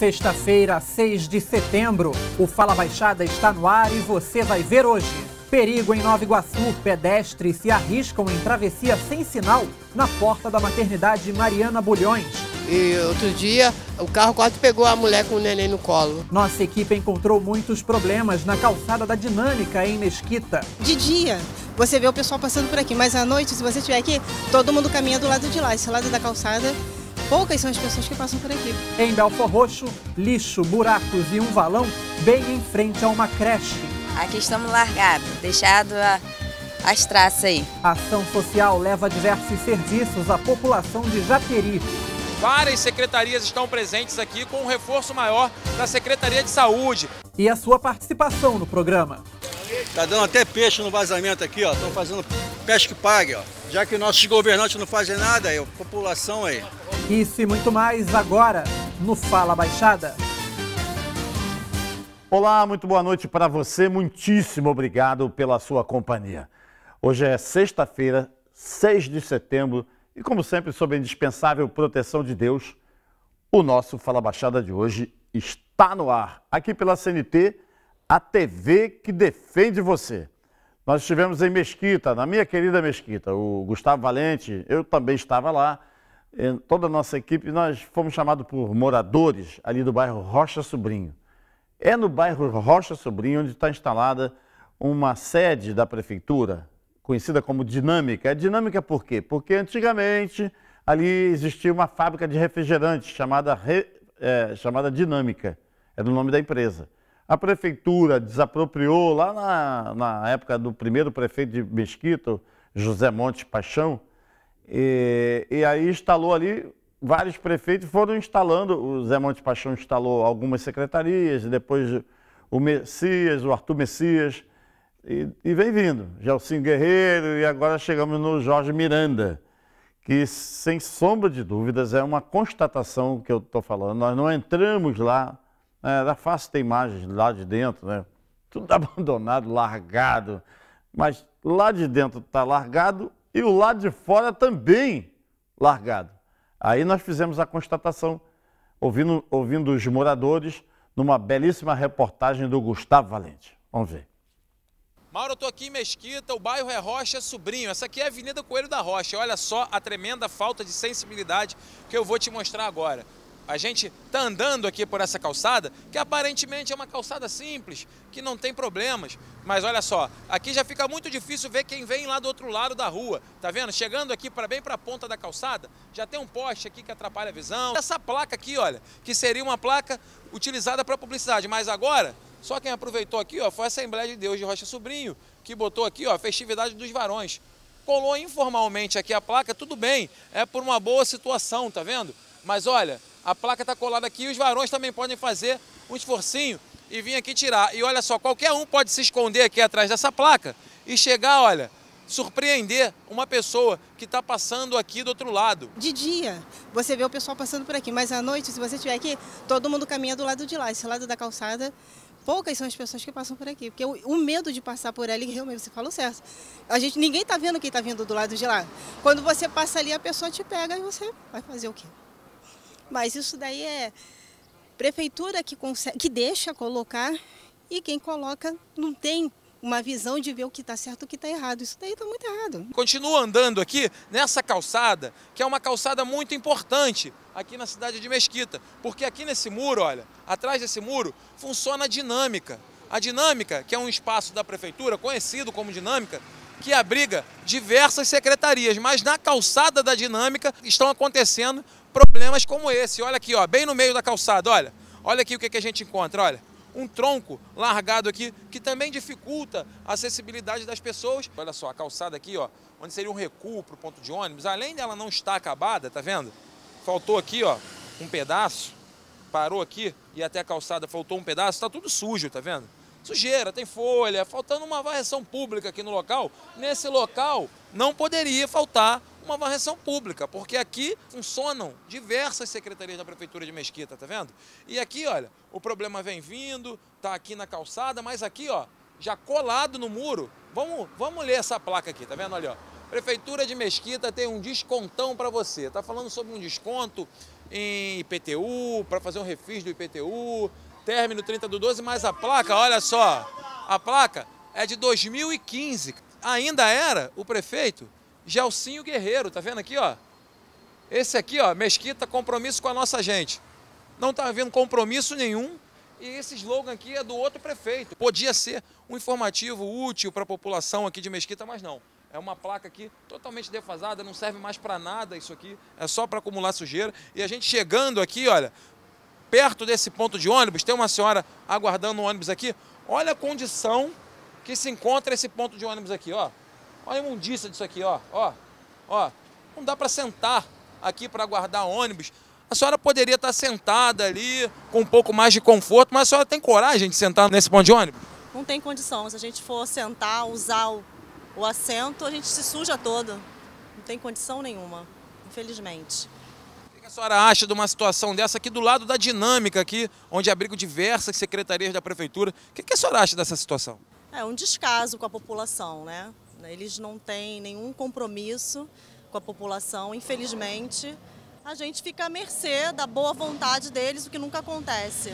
Sexta-feira, 6 de setembro, o Fala Baixada está no ar e você vai ver hoje. Perigo em Nova Iguaçu, pedestres se arriscam em travessia sem sinal na porta da maternidade Mariana Bulhões. E outro dia, o carro quase pegou a mulher com o neném no colo. Nossa equipe encontrou muitos problemas na calçada da Dinâmica, em Mesquita. De dia, você vê o pessoal passando por aqui, mas à noite, se você estiver aqui, todo mundo caminha do lado de lá. Esse lado da calçada Poucas são as pessoas que passam por aqui. Em Belfor Roxo, lixo, buracos e um valão bem em frente a uma creche. Aqui estamos largados, deixado a, as traças aí. A ação social leva diversos serviços à população de Japeri Várias secretarias estão presentes aqui com um reforço maior da Secretaria de Saúde. E a sua participação no programa. Tá dando até peixe no vazamento aqui, ó. Estão fazendo peixe que pague, ó. Já que nossos governantes não fazem nada, aí, é, a população aí. Isso e muito mais agora no Fala Baixada. Olá, muito boa noite para você. Muitíssimo obrigado pela sua companhia. Hoje é sexta-feira, 6 de setembro e como sempre, sob a indispensável proteção de Deus, o nosso Fala Baixada de hoje está no ar, aqui pela CNT, a TV que defende você. Nós estivemos em Mesquita, na minha querida Mesquita, o Gustavo Valente, eu também estava lá, toda a nossa equipe, nós fomos chamados por moradores ali do bairro Rocha Sobrinho. É no bairro Rocha Sobrinho onde está instalada uma sede da prefeitura, conhecida como dinâmica. É dinâmica por quê? Porque antigamente ali existia uma fábrica de refrigerantes chamada, re, é, chamada Dinâmica, era o nome da empresa. A prefeitura desapropriou lá na, na época do primeiro prefeito de Mesquita, José Monte Paixão, e, e aí instalou ali, vários prefeitos foram instalando, o Zé Monte Paixão instalou algumas secretarias, depois o Messias, o Arthur Messias, e, e vem vindo, Gelsinho Guerreiro, e agora chegamos no Jorge Miranda, que sem sombra de dúvidas é uma constatação que eu estou falando. Nós não entramos lá, né, da face tem imagens lá de dentro, né? tudo abandonado, largado, mas lá de dentro está largado e o lado de fora também largado. Aí nós fizemos a constatação, ouvindo, ouvindo os moradores, numa belíssima reportagem do Gustavo Valente. Vamos ver. Mauro, eu tô aqui em Mesquita, o bairro é Rocha Sobrinho. Essa aqui é a Avenida Coelho da Rocha. Olha só a tremenda falta de sensibilidade que eu vou te mostrar agora. A gente tá andando aqui por essa calçada, que aparentemente é uma calçada simples, que não tem problemas. Mas olha só, aqui já fica muito difícil ver quem vem lá do outro lado da rua. Tá vendo? Chegando aqui para bem para a ponta da calçada, já tem um poste aqui que atrapalha a visão. Essa placa aqui, olha, que seria uma placa utilizada para publicidade, mas agora só quem aproveitou aqui ó, foi a Assembleia de Deus de Rocha Sobrinho, que botou aqui ó, a festividade dos varões. Colou informalmente aqui a placa, tudo bem, é por uma boa situação, tá vendo? Mas olha, a placa está colada aqui e os varões também podem fazer um esforcinho e vir aqui tirar. E olha só, qualquer um pode se esconder aqui atrás dessa placa e chegar, olha, surpreender uma pessoa que está passando aqui do outro lado. De dia, você vê o pessoal passando por aqui, mas à noite, se você estiver aqui, todo mundo caminha do lado de lá. Esse lado da calçada poucas são as pessoas que passam por aqui. Porque o, o medo de passar por ali, realmente, você falou certo. A gente, ninguém está vendo quem está vindo do lado de lá. Quando você passa ali, a pessoa te pega e você vai fazer o quê? Mas isso daí é prefeitura que, consegue, que deixa colocar e quem coloca não tem uma visão de ver o que está certo e o que está errado. Isso daí está muito errado. Continua andando aqui nessa calçada, que é uma calçada muito importante aqui na cidade de Mesquita, porque aqui nesse muro, olha, atrás desse muro, funciona a dinâmica. A dinâmica, que é um espaço da prefeitura, conhecido como dinâmica, que abriga diversas secretarias, mas na calçada da dinâmica estão acontecendo problemas como esse. Olha aqui, ó, bem no meio da calçada, olha. Olha aqui o que, que a gente encontra, olha um tronco largado aqui, que também dificulta a acessibilidade das pessoas. Olha só, a calçada aqui, ó, onde seria um recuo para o ponto de ônibus, além dela não estar acabada, tá vendo? Faltou aqui, ó, um pedaço, parou aqui e até a calçada faltou um pedaço, está tudo sujo, tá vendo? Sujeira, tem folha, faltando uma variação pública aqui no local. Nesse local não poderia faltar uma varreção pública, porque aqui funcionam diversas secretarias da Prefeitura de Mesquita, tá vendo? E aqui, olha, o problema vem vindo, tá aqui na calçada, mas aqui, ó, já colado no muro, vamos, vamos ler essa placa aqui, tá vendo? Olha, ó. Prefeitura de Mesquita tem um descontão para você. Tá falando sobre um desconto em IPTU, para fazer um refis do IPTU, término 30 do 12, mas a placa, olha só, a placa é de 2015. Ainda era o prefeito Gelsinho Guerreiro, tá vendo aqui, ó? Esse aqui, ó, Mesquita, compromisso com a nossa gente. Não tá havendo compromisso nenhum e esse slogan aqui é do outro prefeito. Podia ser um informativo útil para a população aqui de Mesquita, mas não. É uma placa aqui totalmente defasada, não serve mais para nada isso aqui, é só para acumular sujeira. E a gente chegando aqui, olha, perto desse ponto de ônibus, tem uma senhora aguardando o ônibus aqui. Olha a condição que se encontra esse ponto de ônibus aqui, ó. Olha a imundícia disso aqui, ó, ó, ó. Não dá para sentar aqui para guardar ônibus. A senhora poderia estar tá sentada ali com um pouco mais de conforto, mas a senhora tem coragem de sentar nesse ponto de ônibus? Não tem condição. Se a gente for sentar, usar o, o assento, a gente se suja todo. Não tem condição nenhuma, infelizmente. O que a senhora acha de uma situação dessa aqui do lado da dinâmica aqui, onde abrigo diversas secretarias da prefeitura? O que a senhora acha dessa situação? É um descaso com a população, né? Né? Eles não têm nenhum compromisso com a população, infelizmente. A gente fica à mercê da boa vontade deles, o que nunca acontece.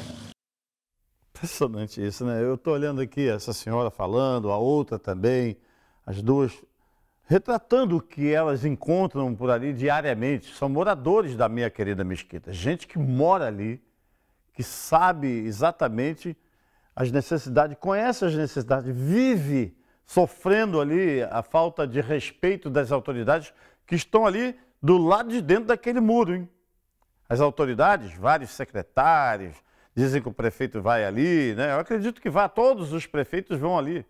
Impressionante isso, né? Eu estou olhando aqui essa senhora falando, a outra também, as duas retratando o que elas encontram por ali diariamente. São moradores da minha querida Mesquita, gente que mora ali, que sabe exatamente as necessidades, conhece as necessidades, vive sofrendo ali a falta de respeito das autoridades que estão ali do lado de dentro daquele muro, hein? As autoridades, vários secretários, dizem que o prefeito vai ali, né? Eu acredito que vá, todos os prefeitos vão ali.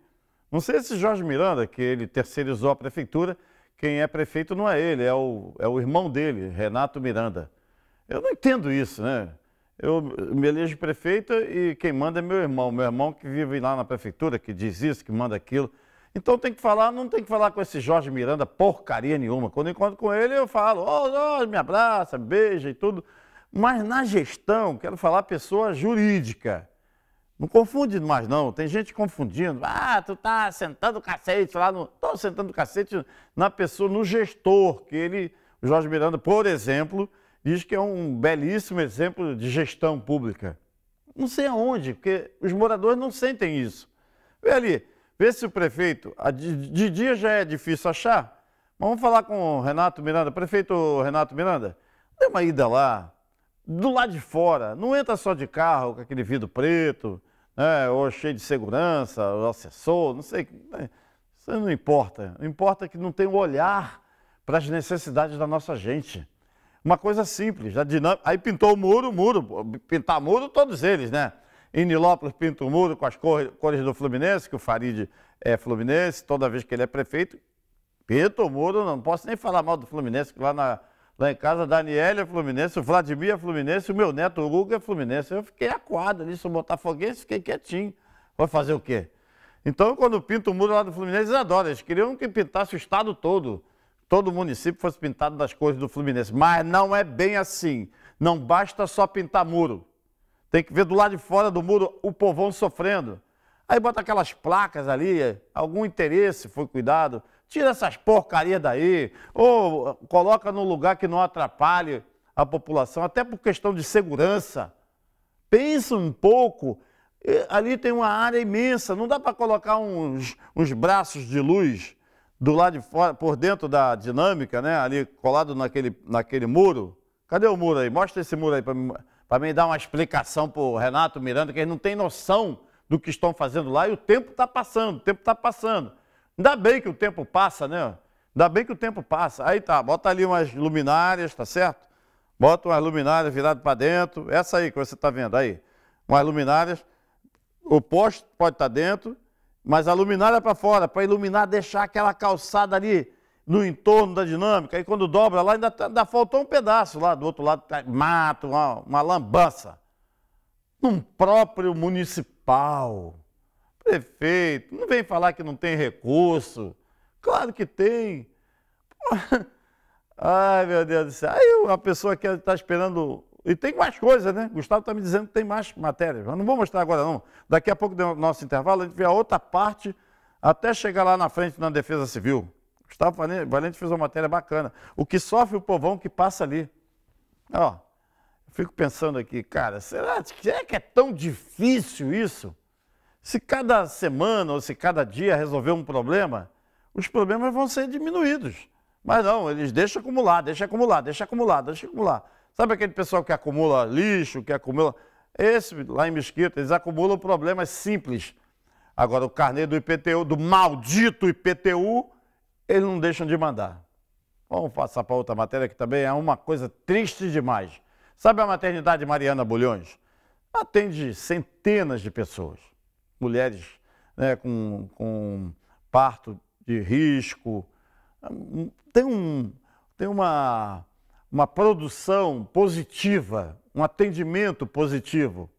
Não sei se Jorge Miranda, que ele terceirizou a prefeitura, quem é prefeito não é ele, é o, é o irmão dele, Renato Miranda. Eu não entendo isso, né? Eu me elejo prefeito e quem manda é meu irmão. Meu irmão que vive lá na prefeitura, que diz isso, que manda aquilo. Então tem que falar, não tem que falar com esse Jorge Miranda porcaria nenhuma. Quando encontro com ele, eu falo, oh, me abraça, me beija e tudo. Mas na gestão, quero falar pessoa jurídica. Não confunde mais não, tem gente confundindo. Ah, tu tá sentando cacete lá no... Tô sentando cacete na pessoa, no gestor, que ele, o Jorge Miranda, por exemplo, diz que é um belíssimo exemplo de gestão pública. Não sei aonde, porque os moradores não sentem isso. Vê ali, Vê se o prefeito, de dia já é difícil achar, mas vamos falar com o Renato Miranda. Prefeito Renato Miranda, dê uma ida lá, do lado de fora, não entra só de carro com aquele vidro preto, né, ou cheio de segurança, ou assessor, não sei. Né, isso não importa. O importa é que não tem o um olhar para as necessidades da nossa gente. Uma coisa simples, a dinâmica. Aí pintou o muro, o muro. Pintar muro, todos eles, né? Em Nilópolis pinta o um muro com as cores, do Fluminense, que o Farid é Fluminense, toda vez que ele é prefeito, pinta o muro, não posso nem falar mal do Fluminense, que lá, na, lá em casa a Daniela é Fluminense, o Vladimir é Fluminense, o meu neto, o Hugo, é Fluminense. Eu fiquei aquado ali, sou botafoguense, fiquei quietinho. Vai fazer o quê? Então, quando pinta o muro lá do Fluminense, eles adoram. Eles queriam que pintasse o estado todo, todo o município fosse pintado das cores do Fluminense. Mas não é bem assim. Não basta só pintar muro. Tem que ver do lado de fora do muro o povão sofrendo. Aí bota aquelas placas ali, algum interesse foi cuidado. Tira essas porcarias daí, ou coloca num lugar que não atrapalhe a população, até por questão de segurança. Pensa um pouco, ali tem uma área imensa, não dá para colocar uns, uns braços de luz do lado de fora, por dentro da dinâmica, né? Ali colado naquele, naquele muro. Cadê o muro aí? Mostra esse muro aí para mim para me dar uma explicação para o Renato Miranda, que eles não têm noção do que estão fazendo lá e o tempo está passando, o tempo está passando. Ainda bem que o tempo passa, né? Ainda bem que o tempo passa. Aí tá, bota ali umas luminárias, tá certo? Bota umas luminárias viradas para dentro. Essa aí que você está vendo aí. Umas luminárias. O poste pode estar tá dentro, mas a luminária é para fora, para iluminar, deixar aquela calçada ali no entorno da dinâmica, aí quando dobra lá, ainda, tá, ainda faltou um pedaço lá do outro lado, tá, mato, uma, uma lambança. Num próprio municipal, prefeito, não vem falar que não tem recurso. Claro que tem. Ai, meu Deus do céu. Aí uma pessoa que está esperando. E tem mais coisas, né? Gustavo está me dizendo que tem mais matérias. Eu não vou mostrar agora, não. Daqui a pouco, no nosso intervalo, a gente vê a outra parte até chegar lá na frente na Defesa Civil. Gustavo Valente fez uma matéria bacana. O que sofre o povão que passa ali. Ó, fico pensando aqui, cara, será, será é que é tão difícil isso? Se cada semana ou se cada dia resolver um problema, os problemas vão ser diminuídos. Mas não, eles deixam acumular, deixam acumular, deixam acumular, deixam acumular. Sabe aquele pessoal que acumula lixo, que acumula. Esse lá em Mesquita, eles acumulam problemas simples. Agora, o carnê do IPTU, do maldito IPTU, eles não deixam de mandar. Vamos passar para outra matéria que também é uma coisa triste demais. Sabe a maternidade Mariana Bulhões? Atende centenas de pessoas, mulheres né, com, com parto de risco. Tem, um, tem uma, uma produção positiva, um atendimento positivo.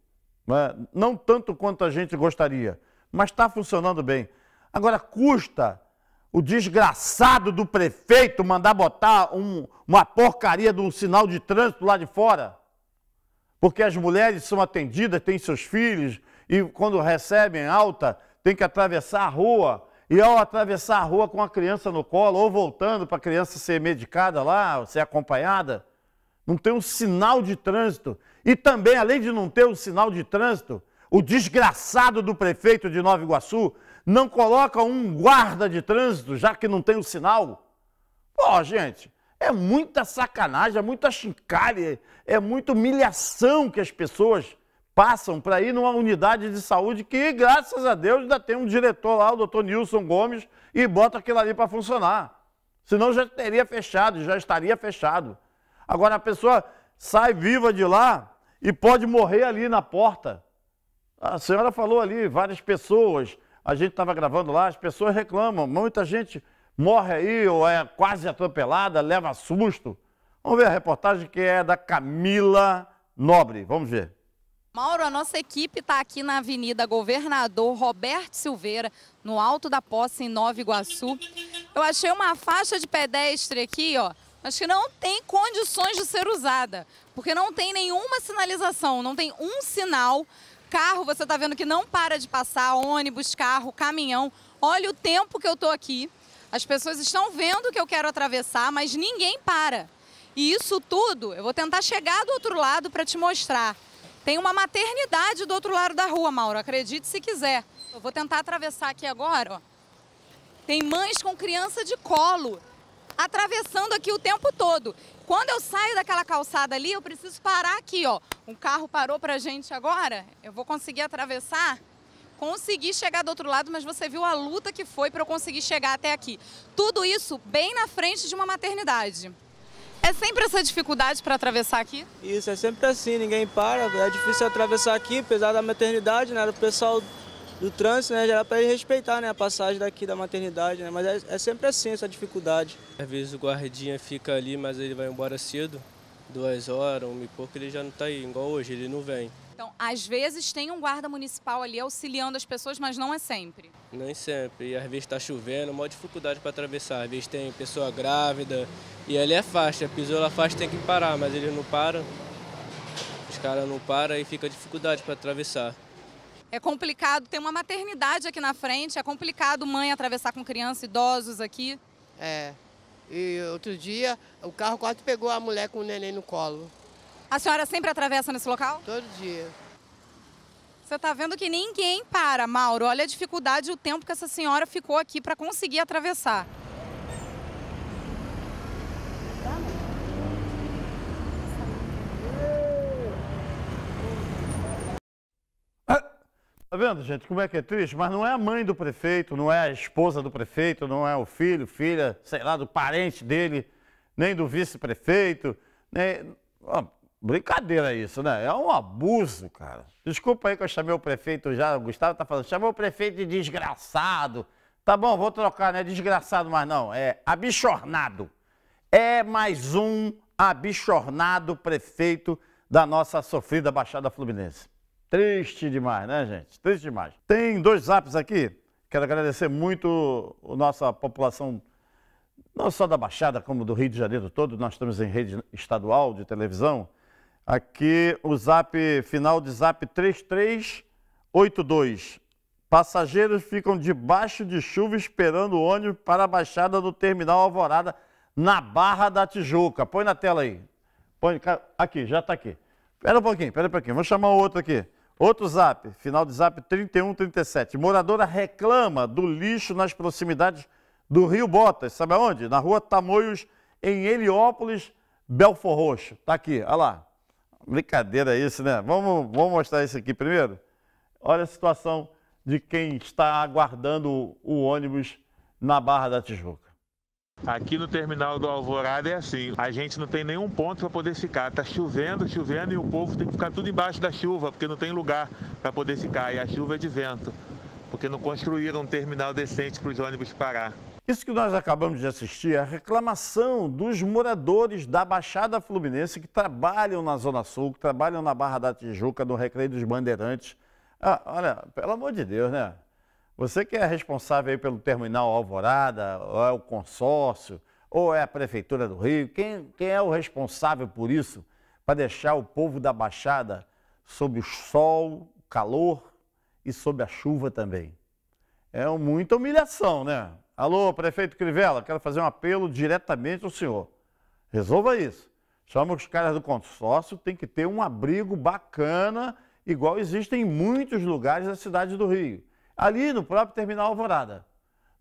Né? Não tanto quanto a gente gostaria, mas está funcionando bem. Agora, custa o desgraçado do prefeito mandar botar um, uma porcaria de um sinal de trânsito lá de fora. Porque as mulheres são atendidas, têm seus filhos, e quando recebem alta, tem que atravessar a rua. E ao atravessar a rua com a criança no colo, ou voltando para a criança ser medicada lá, ser acompanhada, não tem um sinal de trânsito. E também, além de não ter um sinal de trânsito, o desgraçado do prefeito de Nova Iguaçu não coloca um guarda de trânsito, já que não tem o sinal? Pô, gente, é muita sacanagem, é muita chincalha, é muita humilhação que as pessoas passam para ir numa unidade de saúde que, graças a Deus, ainda tem um diretor lá, o doutor Nilson Gomes, e bota aquilo ali para funcionar. Senão já teria fechado, já estaria fechado. Agora a pessoa sai viva de lá e pode morrer ali na porta. A senhora falou ali, várias pessoas a gente estava gravando lá, as pessoas reclamam, muita gente morre aí ou é quase atropelada, leva susto. Vamos ver a reportagem que é da Camila Nobre. Vamos ver. Mauro, a nossa equipe está aqui na Avenida Governador Roberto Silveira, no alto da posse em Nova Iguaçu. Eu achei uma faixa de pedestre aqui, ó. Acho que não tem condições de ser usada, porque não tem nenhuma sinalização, não tem um sinal Carro, você está vendo que não para de passar, ônibus, carro, caminhão. Olha o tempo que eu estou aqui. As pessoas estão vendo que eu quero atravessar, mas ninguém para. E isso tudo, eu vou tentar chegar do outro lado para te mostrar. Tem uma maternidade do outro lado da rua, Mauro, acredite se quiser. Eu vou tentar atravessar aqui agora, ó. Tem mães com criança de colo atravessando aqui o tempo todo. Quando eu saio daquela calçada ali, eu preciso parar aqui, ó. Um carro parou pra gente agora, eu vou conseguir atravessar? Consegui chegar do outro lado, mas você viu a luta que foi para eu conseguir chegar até aqui. Tudo isso bem na frente de uma maternidade. É sempre essa dificuldade para atravessar aqui? Isso, é sempre assim, ninguém para. É difícil atravessar aqui, apesar da maternidade, né? O pessoal do trânsito, né, geral, para ele respeitar né, a passagem daqui da maternidade, né, mas é, é, sempre assim essa dificuldade. Às vezes o guardinha fica ali, mas ele vai embora cedo, duas horas, uma e pouco, ele já não está aí, igual hoje, ele não vem. Então, às vezes tem um guarda municipal ali auxiliando as pessoas, mas não é sempre. Nem sempre, e às vezes está chovendo, maior dificuldade para atravessar, às vezes tem pessoa grávida, e ali é faixa, pisou na faixa tem que parar, mas ele não para os caras não param e fica dificuldade para atravessar. É complicado, tem uma maternidade aqui na frente, é complicado mãe atravessar com crianças idosos aqui. É. E outro dia, o carro quase pegou a mulher com o neném no colo. A senhora sempre atravessa nesse local? Todo dia. Você está vendo que ninguém para, Mauro. Olha a dificuldade e o tempo que essa senhora ficou aqui para conseguir atravessar. vendo, gente, como é que é triste? Mas não é a mãe do prefeito, não é a esposa do prefeito, não é o filho, filha, sei lá, do parente dele, nem do vice-prefeito, nem... brincadeira isso, né? É um abuso, cara. Desculpa aí que eu chamei o prefeito já, o Gustavo tá falando, chamou o prefeito de desgraçado. Tá bom, vou trocar, não é desgraçado mas não, é abichornado. É mais um abichornado prefeito da nossa sofrida Baixada Fluminense. Triste demais, né, gente? Triste demais. Tem dois zaps aqui. Quero agradecer muito a nossa população, não só da Baixada, como do Rio de Janeiro todo. Nós estamos em rede estadual de televisão. Aqui o zap final de zap 3382. Passageiros ficam debaixo de chuva esperando o ônibus para a baixada do terminal Alvorada, na Barra da Tijuca. Põe na tela aí. Põe aqui, já está aqui. Pera um pouquinho, pera um pouquinho. Vou chamar o outro aqui. Outro zap, final de zap 3137. Moradora reclama do lixo nas proximidades do Rio Botas. Sabe aonde? Na rua Tamoios, em Heliópolis, Belfor Roxo. Tá aqui, olha lá. Brincadeira isso, né? Vamos, vamos mostrar isso aqui primeiro? Olha a situação de quem está aguardando o ônibus na Barra da Tijuca. Aqui no terminal do Alvorada é assim, a gente não tem nenhum ponto para poder ficar. Tá chovendo, chovendo e o povo tem que ficar tudo embaixo da chuva, porque não tem lugar para poder ficar. E a chuva é de vento, porque não construíram um terminal decente para os ônibus parar. Isso que nós acabamos de assistir é a reclamação dos moradores da Baixada Fluminense que trabalham na Zona Sul, que trabalham na Barra da Tijuca, no Recreio dos Bandeirantes. Ah, olha, pelo amor de Deus, né? Você que é responsável aí pelo terminal Alvorada, ou é o consórcio, ou é a Prefeitura do Rio, quem, quem é o responsável por isso, para deixar o povo da Baixada sob o sol, o calor e sob a chuva também? É muita humilhação, né? Alô, prefeito Crivella, quero fazer um apelo diretamente ao senhor. Resolva isso. Chama os caras do consórcio, tem que ter um abrigo bacana, igual existe em muitos lugares da cidade do Rio ali no próprio terminal Alvorada.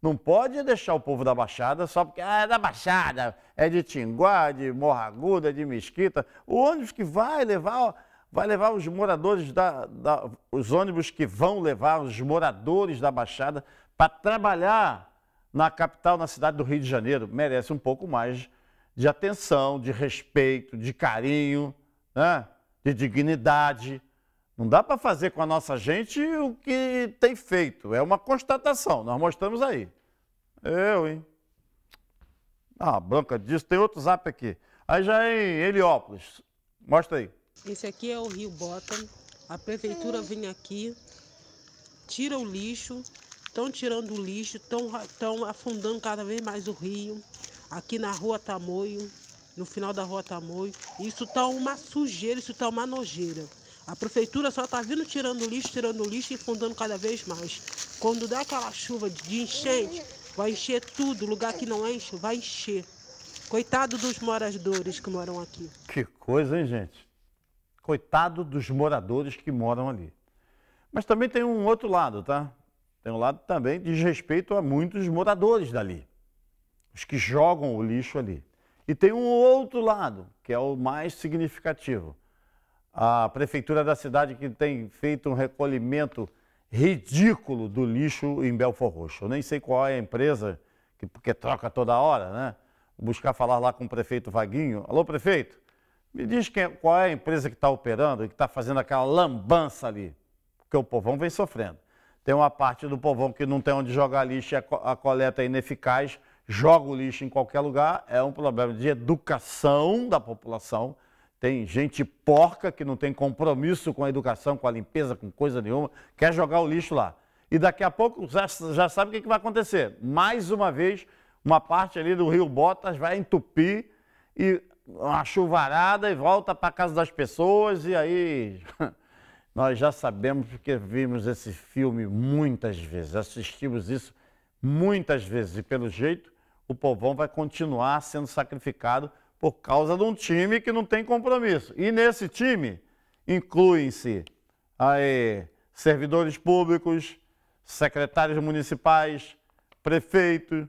Não pode deixar o povo da Baixada só porque ah, é da Baixada, é de Tinguá, de Morraguda, é de Mesquita. O ônibus que vai levar, vai levar os moradores da, da os ônibus que vão levar os moradores da Baixada para trabalhar na capital, na cidade do Rio de Janeiro, merece um pouco mais de atenção, de respeito, de carinho, né? de dignidade. Não dá para fazer com a nossa gente o que tem feito. É uma constatação. Nós mostramos aí. Eu, hein? Ah, Blanca disso. Tem outro zap aqui. Aí já é em Heliópolis. Mostra aí. Esse aqui é o Rio Bottom. A prefeitura vem aqui, tira o lixo. Estão tirando o lixo, estão afundando cada vez mais o rio. Aqui na rua Tamoio, no final da rua Tamoio. Isso está uma sujeira, isso está uma nojeira. A prefeitura só está vindo tirando lixo, tirando lixo e fundando cada vez mais. Quando der aquela chuva de enchente, vai encher tudo. Lugar que não enche, vai encher. Coitado dos moradores que moram aqui. Que coisa, hein, gente? Coitado dos moradores que moram ali. Mas também tem um outro lado, tá? Tem um lado também de respeito a muitos moradores dali. Os que jogam o lixo ali. E tem um outro lado, que é o mais significativo a prefeitura da cidade que tem feito um recolhimento ridículo do lixo em Belfor Roxo. Eu nem sei qual é a empresa, que, porque troca toda hora, né? Buscar falar lá com o prefeito Vaguinho. Alô, prefeito, me diz quem, qual é a empresa que está operando e que está fazendo aquela lambança ali, porque o povão vem sofrendo. Tem uma parte do povão que não tem onde jogar lixo e a coleta é ineficaz, joga o lixo em qualquer lugar, é um problema de educação da população tem gente porca que não tem compromisso com a educação, com a limpeza, com coisa nenhuma, quer jogar o lixo lá. E daqui a pouco já, já sabe o que, que vai acontecer. Mais uma vez, uma parte ali do Rio Botas vai entupir e uma chuvarada e volta para casa das pessoas e aí nós já sabemos porque vimos esse filme muitas vezes, assistimos isso muitas vezes e pelo jeito o povão vai continuar sendo sacrificado por causa de um time que não tem compromisso. E nesse time incluem-se servidores públicos, secretários municipais, prefeito,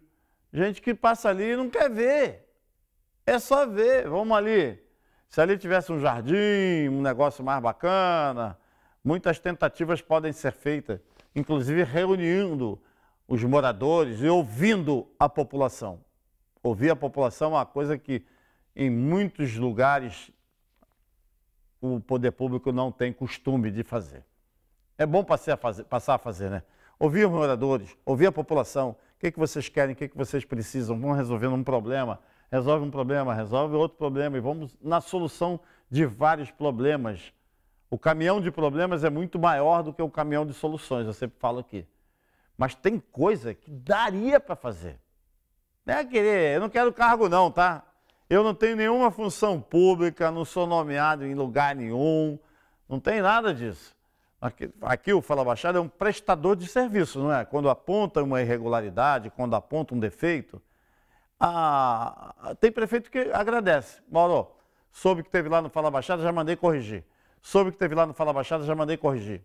gente que passa ali e não quer ver. É só ver, vamos ali. Se ali tivesse um jardim, um negócio mais bacana, muitas tentativas podem ser feitas, inclusive reunindo os moradores e ouvindo a população. Ouvir a população é uma coisa que em muitos lugares o poder público não tem costume de fazer. É bom passar a fazer, passar a fazer né? Ouvir os moradores, ouvir a população, o que, é que vocês querem, o que, é que vocês precisam, vão resolvendo um problema, resolve um problema, resolve outro problema e vamos na solução de vários problemas. O caminhão de problemas é muito maior do que o caminhão de soluções, eu sempre falo aqui. Mas tem coisa que daria para fazer. Não é querer, eu não quero cargo não, tá? Eu não tenho nenhuma função pública, não sou nomeado em lugar nenhum, não tem nada disso. Aqui, aqui, o Fala Baixada é um prestador de serviço, não é? Quando aponta uma irregularidade, quando aponta um defeito, a... tem prefeito que agradece. Mauro, soube que teve lá no Fala Baixada, já mandei corrigir. Soube que teve lá no Fala Baixada, já mandei corrigir.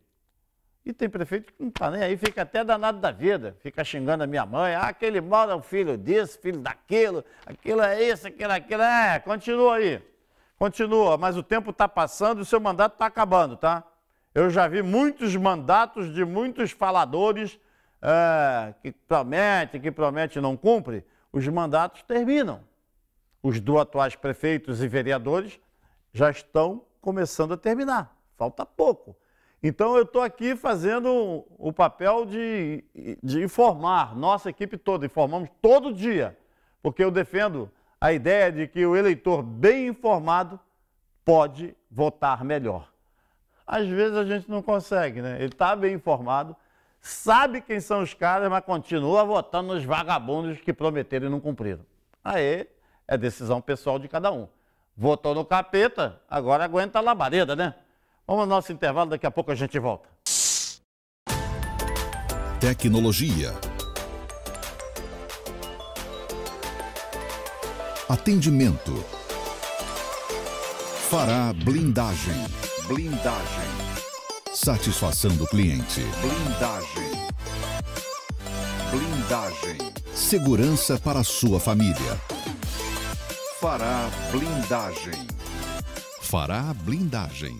E tem prefeito que não está nem aí, fica até danado da vida, fica xingando a minha mãe, ah, aquele mal é o filho desse, filho daquilo, aquilo é isso, aquilo é aquilo, é, continua aí, continua, mas o tempo está passando e o seu mandato está acabando, tá? Eu já vi muitos mandatos de muitos faladores é, que promete, que promete e não cumpre, os mandatos terminam. Os dois atuais prefeitos e vereadores já estão começando a terminar, falta pouco. Então eu estou aqui fazendo o papel de, de, informar nossa equipe toda, informamos todo dia, porque eu defendo a ideia de que o eleitor bem informado pode votar melhor. Às vezes a gente não consegue, né? Ele está bem informado, sabe quem são os caras, mas continua votando nos vagabundos que prometeram e não cumpriram. Aí é decisão pessoal de cada um. Votou no capeta, agora aguenta a labareda, né? Vamos ao nosso intervalo, daqui a pouco a gente volta. Tecnologia. Atendimento. Fará blindagem. Blindagem. Satisfação do cliente. Blindagem. Blindagem. Segurança para sua família. Fará blindagem. Fará blindagem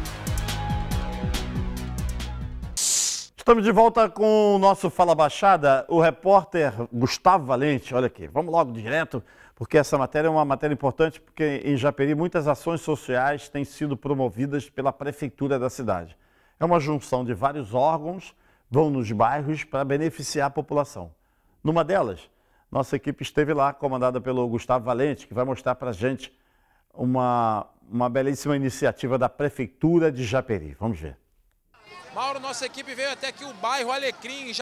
Estamos de volta com o nosso Fala Baixada, o repórter Gustavo Valente. Olha aqui, vamos logo direto, porque essa matéria é uma matéria importante, porque em Japeri muitas ações sociais têm sido promovidas pela prefeitura da cidade. É uma junção de vários órgãos, vão nos bairros para beneficiar a população. Numa delas, nossa equipe esteve lá, comandada pelo Gustavo Valente, que vai mostrar para a gente uma, uma belíssima iniciativa da prefeitura de Japeri. Vamos ver. Mauro, nossa equipe veio até aqui o bairro Alecrim, em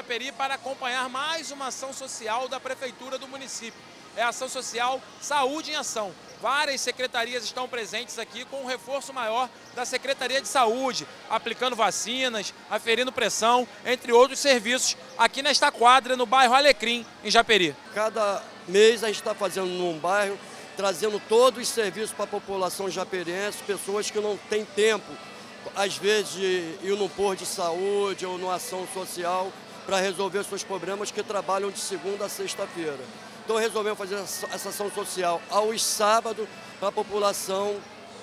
Japeri, para acompanhar mais uma ação social da Prefeitura do município. É a ação social Saúde em Ação. Várias secretarias estão presentes aqui com um reforço maior da Secretaria de Saúde, aplicando vacinas, aferindo pressão, entre outros serviços, aqui nesta quadra, no bairro Alecrim, em Japeri. Cada mês a gente está fazendo num bairro, trazendo todos os serviços para a população japeriense, pessoas que não têm tempo às vezes, ir num pôr de saúde ou numa ação social para resolver seus problemas que trabalham de segunda a sexta-feira. Então resolvemos fazer essa ação social aos sábados para a população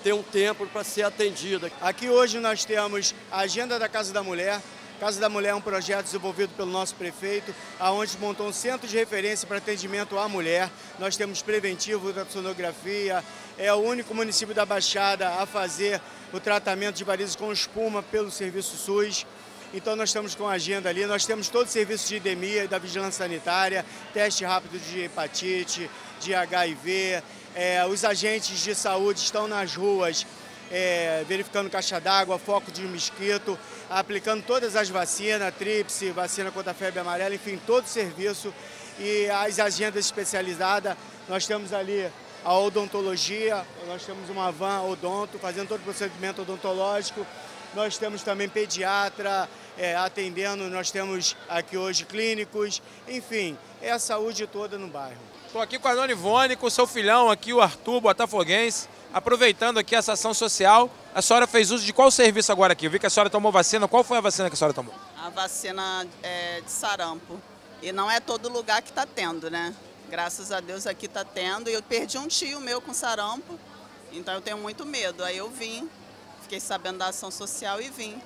ter um tempo para ser atendida. Aqui hoje nós temos a agenda da Casa da Mulher, Casa da Mulher é um projeto desenvolvido pelo nosso prefeito, aonde montou um centro de referência para atendimento à mulher. Nós temos preventivo, ultrassonografia, é o único município da Baixada a fazer o tratamento de varizes com espuma pelo serviço SUS. Então nós estamos com a agenda ali, nós temos todo o serviço de endemia, da vigilância sanitária, teste rápido de hepatite, de HIV, é, os agentes de saúde estão nas ruas é, verificando caixa d'água, foco de mosquito, aplicando todas as vacinas, trips, vacina contra a febre amarela, enfim, todo o serviço e as agendas especializadas. Nós temos ali a odontologia, nós temos uma van odonto, fazendo todo o procedimento odontológico. Nós temos também pediatra é, atendendo, nós temos aqui hoje clínicos, enfim, é a saúde toda no bairro. Estou aqui com a Dona Ivone, com o seu filhão aqui, o Arthur Botafoguense. Aproveitando aqui essa ação social, a senhora fez uso de qual serviço agora aqui? Eu vi que a senhora tomou vacina. Qual foi a vacina que a senhora tomou? A vacina é, de sarampo. E não é todo lugar que está tendo, né? Graças a Deus aqui está tendo. E eu perdi um tio meu com sarampo, então eu tenho muito medo. Aí eu vim, fiquei sabendo da ação social e vim.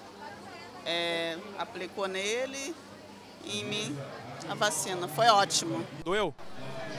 É, aplicou nele e em mim a vacina. Foi ótimo. Doeu?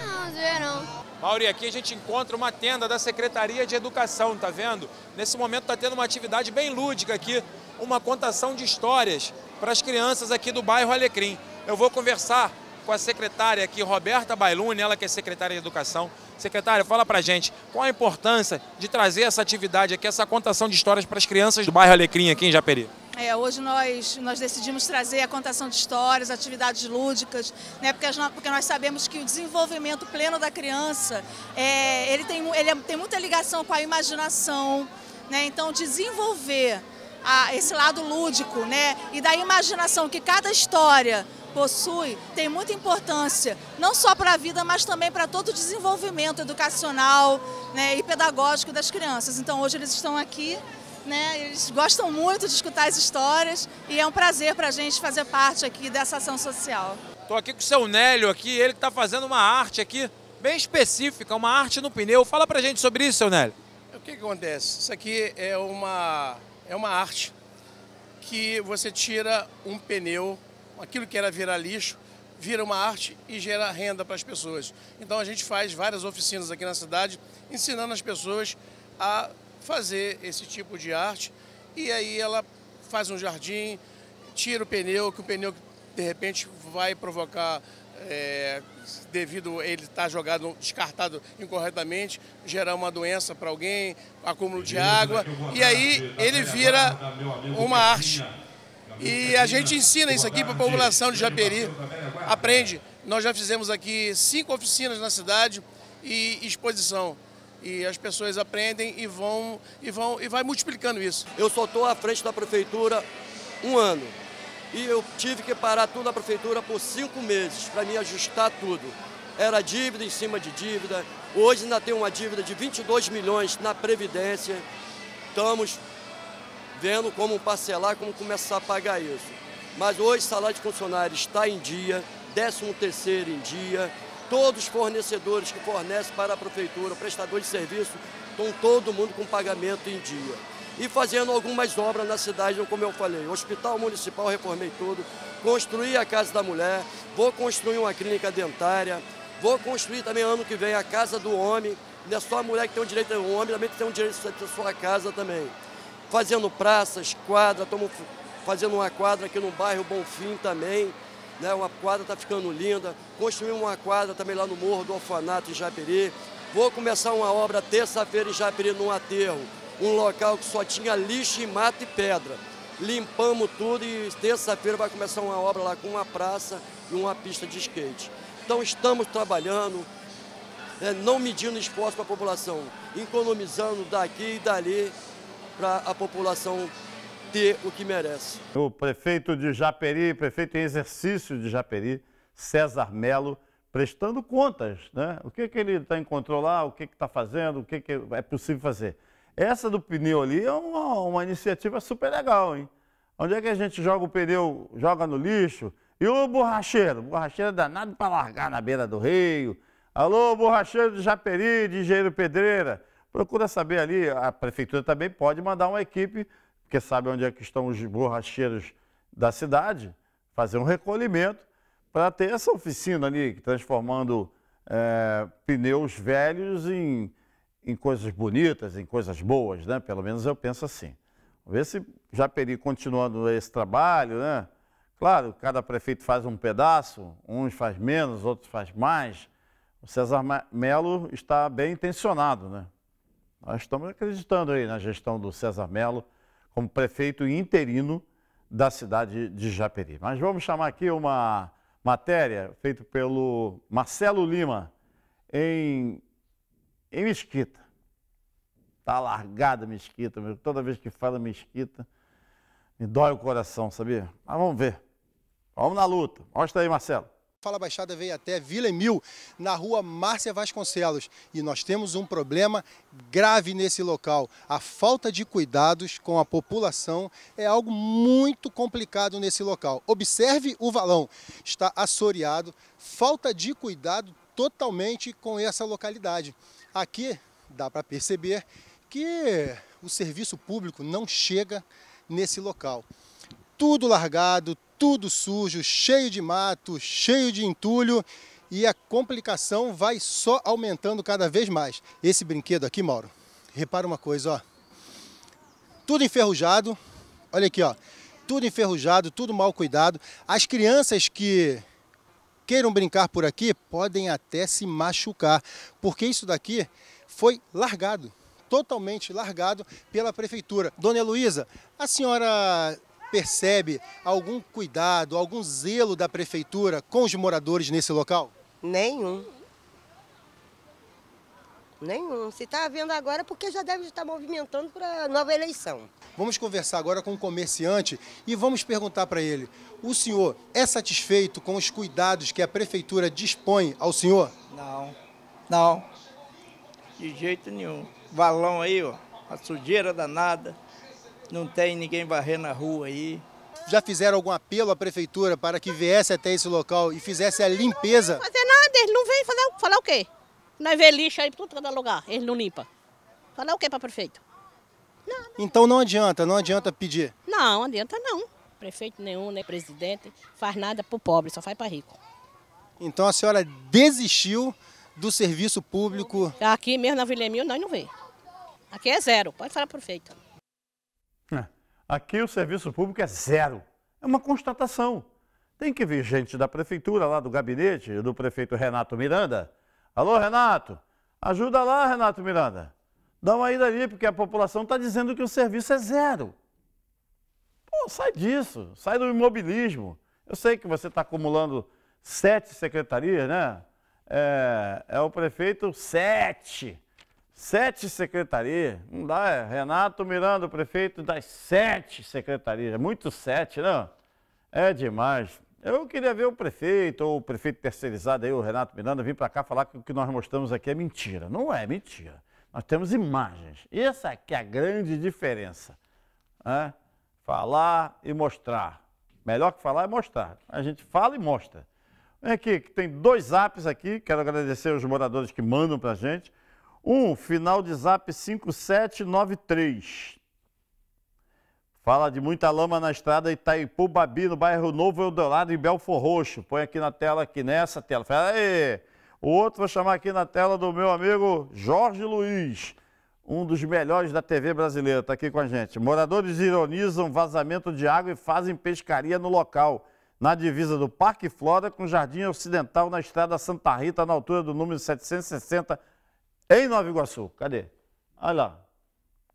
Não, zoeira não. Mauri, aqui a gente encontra uma tenda da Secretaria de Educação, tá vendo? Nesse momento está tendo uma atividade bem lúdica aqui, uma contação de histórias para as crianças aqui do bairro Alecrim. Eu vou conversar com a secretária aqui, Roberta Bailune, ela que é secretária de Educação. Secretária, fala pra gente qual a importância de trazer essa atividade aqui, essa contação de histórias para as crianças do bairro Alecrim aqui em Japeri. É, hoje nós, nós decidimos trazer a contação de histórias, atividades lúdicas, né, porque, nós, porque nós sabemos que o desenvolvimento pleno da criança é, ele tem, ele é, tem muita ligação com a imaginação. Né, então, desenvolver a, esse lado lúdico né, e da imaginação que cada história possui tem muita importância, não só para a vida, mas também para todo o desenvolvimento educacional né, e pedagógico das crianças. Então, hoje eles estão aqui né? Eles gostam muito de escutar as histórias e é um prazer para a gente fazer parte aqui dessa ação social. Estou aqui com o seu Nélio aqui, ele que está fazendo uma arte aqui bem específica, uma arte no pneu. Fala para a gente sobre isso, seu Nélio. É, o que, que acontece? Isso aqui é uma, é uma arte que você tira um pneu, aquilo que era virar lixo, vira uma arte e gera renda para as pessoas. Então a gente faz várias oficinas aqui na cidade ensinando as pessoas a fazer esse tipo de arte. E aí ela faz um jardim, tira o pneu, que o pneu de repente vai provocar, é, devido ele estar tá jogado, descartado incorretamente, gerar uma doença para alguém, acúmulo de água. E aí ele vira uma arte. E a gente ensina isso aqui para a população de Japeri. Aprende. Nós já fizemos aqui cinco oficinas na cidade e exposição e as pessoas aprendem e vão e vão e vai multiplicando isso. Eu só estou à frente da prefeitura um ano e eu tive que parar tudo na prefeitura por cinco meses para me ajustar tudo. Era dívida em cima de dívida. Hoje ainda tem uma dívida de 22 milhões na previdência. Estamos vendo como parcelar, como começar a pagar isso. Mas hoje salário de funcionário está em dia, 13 terceiro em dia, todos os fornecedores que fornecem para a prefeitura, prestadores de serviço, estão todo mundo com pagamento em dia. E fazendo algumas obras na cidade, como eu falei, hospital municipal, reformei tudo, construí a Casa da Mulher, vou construir uma clínica dentária, vou construir também ano que vem a Casa do Homem, não é só a mulher que tem o direito, o homem também tem o direito de ter sua casa também. Fazendo praças, quadra, estamos fazendo uma quadra aqui no bairro Bonfim também, né? Uma quadra está ficando linda. Construímos uma quadra também lá no Morro do Orfanato, em Japeri. Vou começar uma obra terça-feira em Japeri, num aterro. Um local que só tinha lixo, mato e pedra. Limpamos tudo e terça-feira vai começar uma obra lá com uma praça e uma pista de skate. Então estamos trabalhando, né? não medindo esforço para a população, economizando daqui e dali para a população ter o que merece. O prefeito de Japeri, prefeito em exercício de Japeri, César Melo, prestando contas, né? O que, que ele está em o que está fazendo, o que, que é possível fazer. Essa do pneu ali é uma, uma iniciativa super legal, hein? Onde é que a gente joga o pneu, joga no lixo? E o borracheiro? O borracheiro é danado para largar na beira do rio. Alô, borracheiro de Japeri, de Engenheiro Pedreira. Procura saber ali, a prefeitura também pode mandar uma equipe porque sabe onde é que estão os borracheiros da cidade, fazer um recolhimento para ter essa oficina ali, transformando é, pneus velhos em, em coisas bonitas, em coisas boas, né? Pelo menos eu penso assim. Vamos ver se peri continuando esse trabalho, né? Claro, cada prefeito faz um pedaço, uns faz menos, outros faz mais. O César Melo está bem intencionado, né? Nós estamos acreditando aí na gestão do César Melo como prefeito interino da cidade de Japeri. Mas vamos chamar aqui uma matéria feita pelo Marcelo Lima em, em Mesquita. Tá largada Mesquita, toda vez que fala Mesquita, me dói o coração, sabia? Mas vamos ver. Vamos na luta. Mostra aí, Marcelo. Fala Baixada veio até Vila Emil, na rua Márcia Vasconcelos, e nós temos um problema grave nesse local. A falta de cuidados com a população é algo muito complicado nesse local. Observe o valão, está assoreado, falta de cuidado totalmente com essa localidade. Aqui dá para perceber que o serviço público não chega nesse local. Tudo largado, tudo sujo, cheio de mato, cheio de entulho e a complicação vai só aumentando cada vez mais. Esse brinquedo aqui, Mauro, repara uma coisa, ó. Tudo enferrujado, olha aqui, ó. Tudo enferrujado, tudo mal cuidado. As crianças que queiram brincar por aqui podem até se machucar, porque isso daqui foi largado, totalmente largado pela prefeitura. Dona Heloísa, a senhora percebe algum cuidado, algum zelo da prefeitura com os moradores nesse local? Nenhum. Nenhum. Se está vendo agora, é porque já deve estar movimentando para a nova eleição. Vamos conversar agora com o um comerciante e vamos perguntar para ele: o senhor é satisfeito com os cuidados que a prefeitura dispõe ao senhor? Não, não. De jeito nenhum. Valão aí, ó, a sujeira danada não tem ninguém varrendo na rua aí. Já fizeram algum apelo à prefeitura para que viesse até esse local e fizesse a limpeza? Não, fazer nada, eles não vêm falar falar o quê? Nós vê lixo aí tudo todo é lugar, eles não limpam. Falar o quê para o prefeito? Nada. Então não adianta, não adianta pedir? Não, adianta não. Prefeito nenhum, nem presidente, faz nada para o pobre, só faz para rico. Então a senhora desistiu do serviço público? Aqui mesmo na Vila Emil nós não vê. Aqui é zero, pode falar para o prefeito. É. Aqui o serviço público é zero. É uma constatação. Tem que vir gente da prefeitura, lá do gabinete, do prefeito Renato Miranda. Alô, Renato, ajuda lá, Renato Miranda. Dá uma ida ali, porque a população está dizendo que o serviço é zero. Pô, sai disso, sai do imobilismo. Eu sei que você está acumulando sete secretarias, né? É, é o prefeito sete. Sete secretarias, não dá, é. Renato Miranda, prefeito das sete secretarias, é muito sete, não? Né? É demais. Eu queria ver o prefeito, ou o prefeito terceirizado aí, o Renato Miranda, vir para cá falar que o que nós mostramos aqui é mentira. Não é mentira. Nós temos imagens. Essa aqui é a grande diferença. Né? Falar e mostrar. Melhor que falar é mostrar. A gente fala e mostra. Vem aqui, tem dois apps aqui. Quero agradecer os moradores que mandam para a gente. Um, final de zap 5793. Fala de muita lama na estrada Itaipu Babi, no bairro Novo Eldorado, em Belfor Roxo. Põe aqui na tela, aqui nessa tela. Fala aí. O outro vou chamar aqui na tela do meu amigo Jorge Luiz, um dos melhores da TV brasileira, está aqui com a gente. Moradores ironizam vazamento de água e fazem pescaria no local, na divisa do Parque Flora com Jardim Ocidental, na estrada Santa Rita, na altura do número 760, em Nova Iguaçu. Cadê? Olha lá.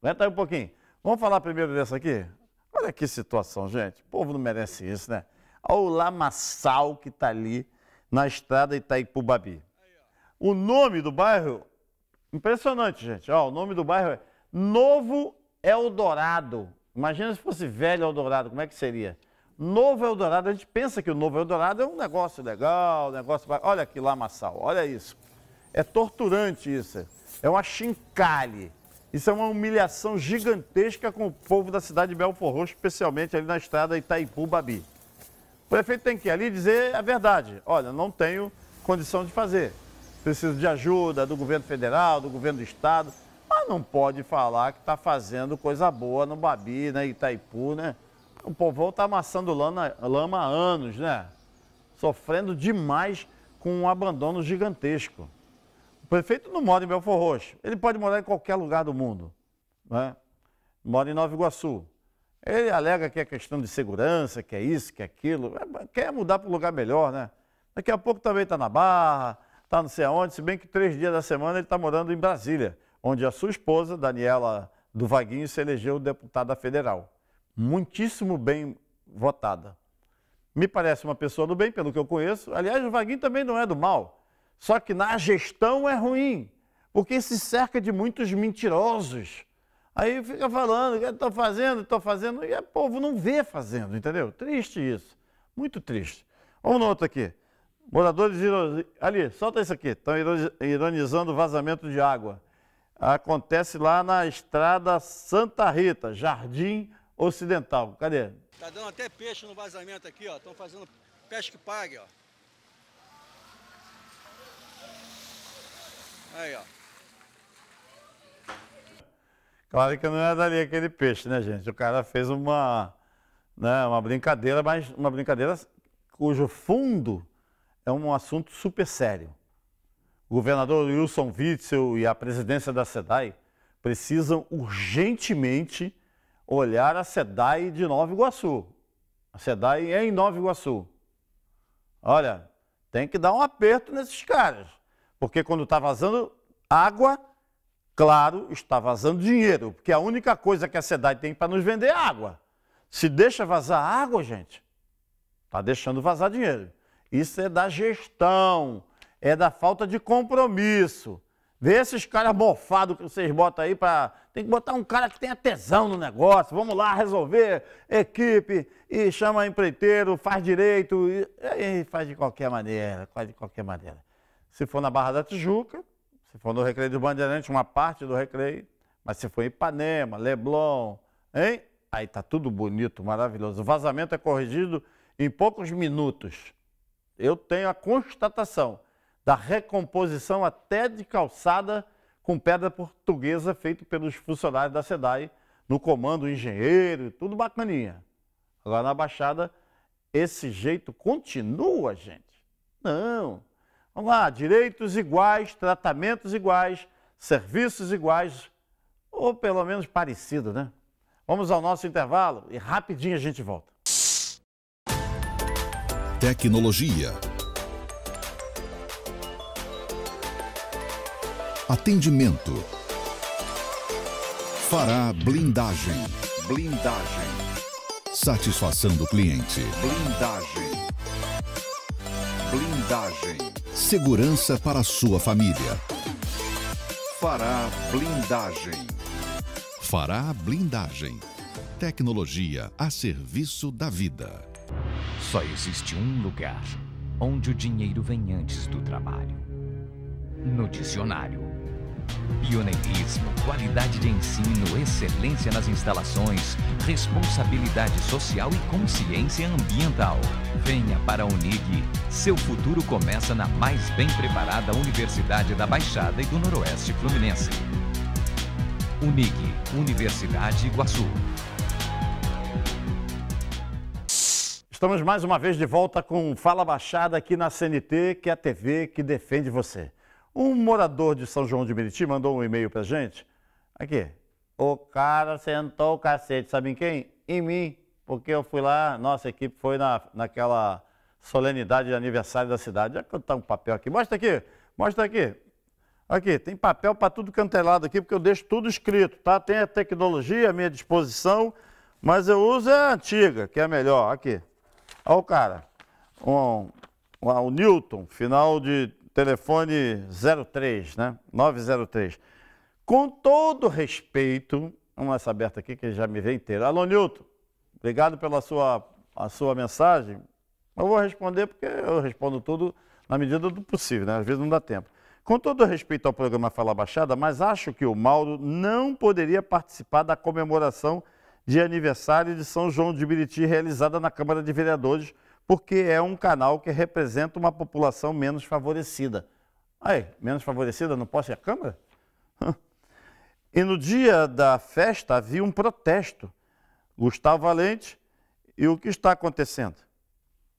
Aguenta aí um pouquinho. Vamos falar primeiro dessa aqui? Olha que situação, gente. O povo não merece isso, né? Olha o lamaçal que está ali na estrada Itaipubabi. O nome do bairro, impressionante, gente. Ó, o nome do bairro é Novo Eldorado. Imagina se fosse Velho Eldorado, como é que seria? Novo Eldorado, a gente pensa que o Novo Eldorado é um negócio legal, um negócio... Olha que lamaçal, olha isso. É torturante isso. É uma chincalhe. Isso é uma humilhação gigantesca com o povo da cidade de Belfort Roxo, especialmente ali na estrada Itaipu-Babi. O prefeito tem que ir ali dizer a verdade. Olha, não tenho condição de fazer. Preciso de ajuda do governo federal, do governo do estado. Mas não pode falar que está fazendo coisa boa no Babi, né, Itaipu, né? O povão está amassando lama, lama há anos, né? Sofrendo demais com um abandono gigantesco prefeito não mora em Belfor Roxo, ele pode morar em qualquer lugar do mundo. Né? Mora em Nova Iguaçu. Ele alega que é questão de segurança, que é isso, que é aquilo. É, quer mudar para um lugar melhor, né? Daqui a pouco também está na Barra, está não sei aonde, se bem que três dias da semana ele está morando em Brasília, onde a sua esposa, Daniela do Vaguinho, se elegeu deputada federal. Muitíssimo bem votada. Me parece uma pessoa do bem, pelo que eu conheço. Aliás, o Vaguinho também não é do mal. Só que na gestão é ruim, porque se cerca de muitos mentirosos. Aí fica falando, estou é fazendo, estou fazendo, e o povo não vê fazendo, entendeu? Triste isso, muito triste. Vamos no outro aqui. Moradores ali, solta isso aqui. Estão ironizando o vazamento de água. Acontece lá na estrada Santa Rita, Jardim Ocidental. Cadê? Tá dando até peixe no vazamento aqui, ó. Estão fazendo pesca que pague, ó. Aí, ó. Claro que não é dali aquele peixe, né, gente? O cara fez uma, né, uma brincadeira, mas uma brincadeira cujo fundo é um assunto super sério. O governador Wilson Witzel e a presidência da SEDAI precisam urgentemente olhar a SEDAI de Nova Iguaçu. A SEDAI é em Nova Iguaçu. Olha, tem que dar um aperto nesses caras. Porque quando está vazando água, claro, está vazando dinheiro. Porque a única coisa que a cidade tem para nos vender é água. Se deixa vazar água, gente, está deixando vazar dinheiro. Isso é da gestão, é da falta de compromisso. Vê esses caras mofados que vocês botam aí para. Tem que botar um cara que tenha tesão no negócio. Vamos lá resolver. Equipe, e chama empreiteiro, faz direito. E, e faz de qualquer maneira, faz de qualquer maneira. Se for na Barra da Tijuca, se for no Recreio do Bandeirante, uma parte do Recreio, mas se for em Ipanema, Leblon, hein? Aí tá tudo bonito, maravilhoso. O vazamento é corrigido em poucos minutos. Eu tenho a constatação da recomposição até de calçada com pedra portuguesa feito pelos funcionários da SEDAI no comando engenheiro, tudo bacaninha. Agora na Baixada, esse jeito continua, gente. Não, Vamos lá, direitos iguais, tratamentos iguais, serviços iguais, ou pelo menos parecido, né? Vamos ao nosso intervalo e rapidinho a gente volta. Tecnologia. Atendimento. Fará blindagem. Blindagem. Satisfação do cliente. Blindagem. Blindagem segurança para sua família. Fará Blindagem. Fará Blindagem. Tecnologia a serviço da vida. Só existe um lugar onde o dinheiro vem antes do trabalho. No dicionário. Pioneirismo, qualidade de ensino, excelência nas instalações, responsabilidade social e consciência ambiental. Venha para a Unig. Seu futuro começa na mais bem preparada Universidade da Baixada e do Noroeste Fluminense. Unig, Universidade Iguaçu. Estamos mais uma vez de volta com Fala Baixada aqui na CNT, que é a TV que defende você. Um morador de São João de Meriti mandou um e-mail pra gente. Aqui. O cara sentou o cacete, sabe em quem? Em mim. Porque eu fui lá, nossa equipe foi na, naquela solenidade de aniversário da cidade. Olha que tá um papel aqui. Mostra aqui, mostra aqui. Aqui, tem papel para tudo cantelado é aqui, porque eu deixo tudo escrito, tá? Tem a tecnologia à minha disposição, mas eu uso a antiga, que é a melhor. Aqui. Olha o cara. Um, um, um Newton, final de telefone 03, né? 903. Com todo respeito, uma essa aberta aqui que já me vê inteira. Alô, Nilton, obrigado pela sua, a sua mensagem. Eu vou responder porque eu respondo tudo na medida do possível, né? Às vezes não dá tempo. Com todo respeito ao programa Fala Baixada, mas acho que o Mauro não poderia participar da comemoração de aniversário de São João de Biriti realizada na Câmara de Vereadores porque é um canal que representa uma população menos favorecida. Aí, menos favorecida, não posso ir à Câmara? E no dia da festa havia um protesto. Gustavo Valente, e o que está acontecendo?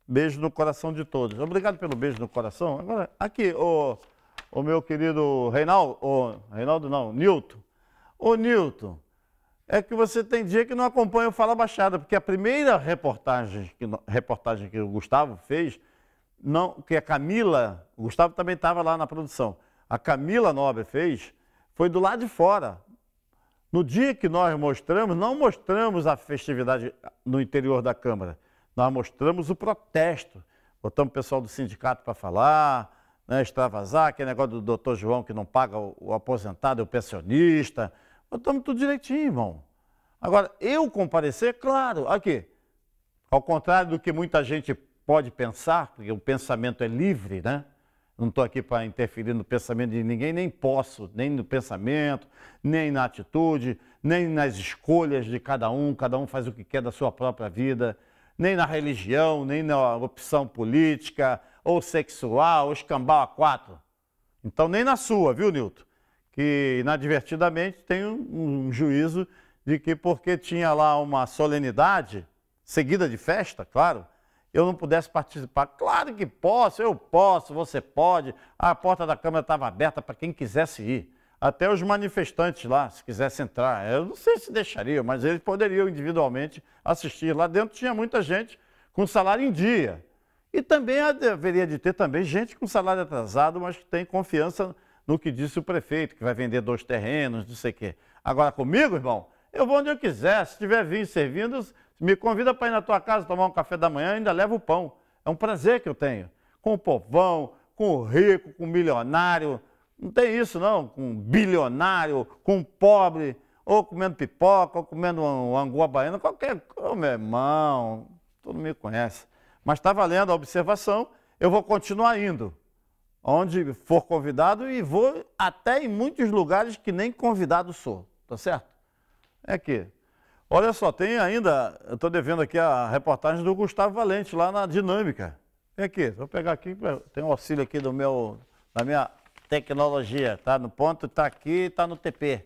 Beijo no coração de todos. Obrigado pelo beijo no coração. Agora, aqui, o, o meu querido Reinaldo, o, Reinaldo não, Nilton. Ô Nilton, é que você tem dia que não acompanha o Fala Baixada, porque a primeira reportagem que, reportagem que o Gustavo fez, não, que a Camila, o Gustavo também estava lá na produção, a Camila Nobre fez, foi do lado de fora. No dia que nós mostramos, não mostramos a festividade no interior da Câmara, nós mostramos o protesto. Botamos o pessoal do sindicato para falar, né, extravasar, aquele negócio do doutor João que não paga o, o aposentado é o pensionista, eu tomo tudo direitinho, irmão. Agora, eu comparecer, claro, aqui. Ao contrário do que muita gente pode pensar, porque o pensamento é livre, né? Não estou aqui para interferir no pensamento de ninguém, nem posso, nem no pensamento, nem na atitude, nem nas escolhas de cada um, cada um faz o que quer da sua própria vida, nem na religião, nem na opção política, ou sexual, ou escambau a quatro. Então, nem na sua, viu, Nilton? que inadvertidamente tem um, um juízo de que porque tinha lá uma solenidade, seguida de festa, claro, eu não pudesse participar. Claro que posso, eu posso, você pode. A porta da Câmara estava aberta para quem quisesse ir. Até os manifestantes lá, se quisessem entrar. Eu não sei se deixariam, mas eles poderiam individualmente assistir. Lá dentro tinha muita gente com salário em dia. E também haveria de ter também gente com salário atrasado, mas que tem confiança no que disse o prefeito, que vai vender dois terrenos, não sei o quê. Agora comigo, irmão, eu vou onde eu quiser. Se tiver vinho servindo, me convida para ir na tua casa tomar um café da manhã, ainda leva o pão. É um prazer que eu tenho. Com o povão, com o rico, com o milionário. Não tem isso, não. Com o bilionário, com o pobre, ou comendo pipoca, ou comendo um angua baiana, qualquer. Ô, meu irmão, todo mundo me conhece. Mas está valendo a observação, eu vou continuar indo onde for convidado e vou até em muitos lugares que nem convidado sou, tá certo? É aqui. Olha só, tem ainda, eu estou devendo aqui a reportagem do Gustavo Valente lá na Dinâmica. Vem aqui, vou pegar aqui, tem um auxílio aqui do meu, da minha tecnologia, tá no ponto, tá aqui, tá no TP.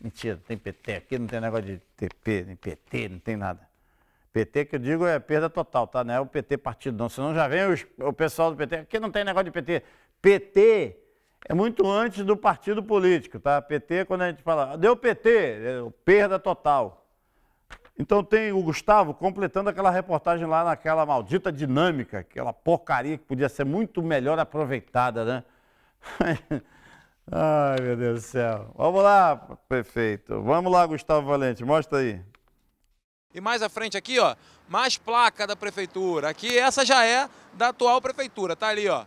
Mentira, não tem PT aqui, não tem negócio de TP, nem PT, não tem nada. PT que eu digo é perda total, tá? Não é o PT partido não, senão já vem os, o pessoal do PT. Aqui não tem negócio de PT. PT é muito antes do partido político, tá? PT, é quando a gente fala, deu PT, é perda total. Então tem o Gustavo completando aquela reportagem lá naquela maldita dinâmica, aquela porcaria que podia ser muito melhor aproveitada, né? Ai, meu Deus do céu. Vamos lá, prefeito. Vamos lá, Gustavo Valente, mostra aí. E mais à frente aqui, ó, mais placa da prefeitura. Aqui essa já é da atual prefeitura, tá ali, ó.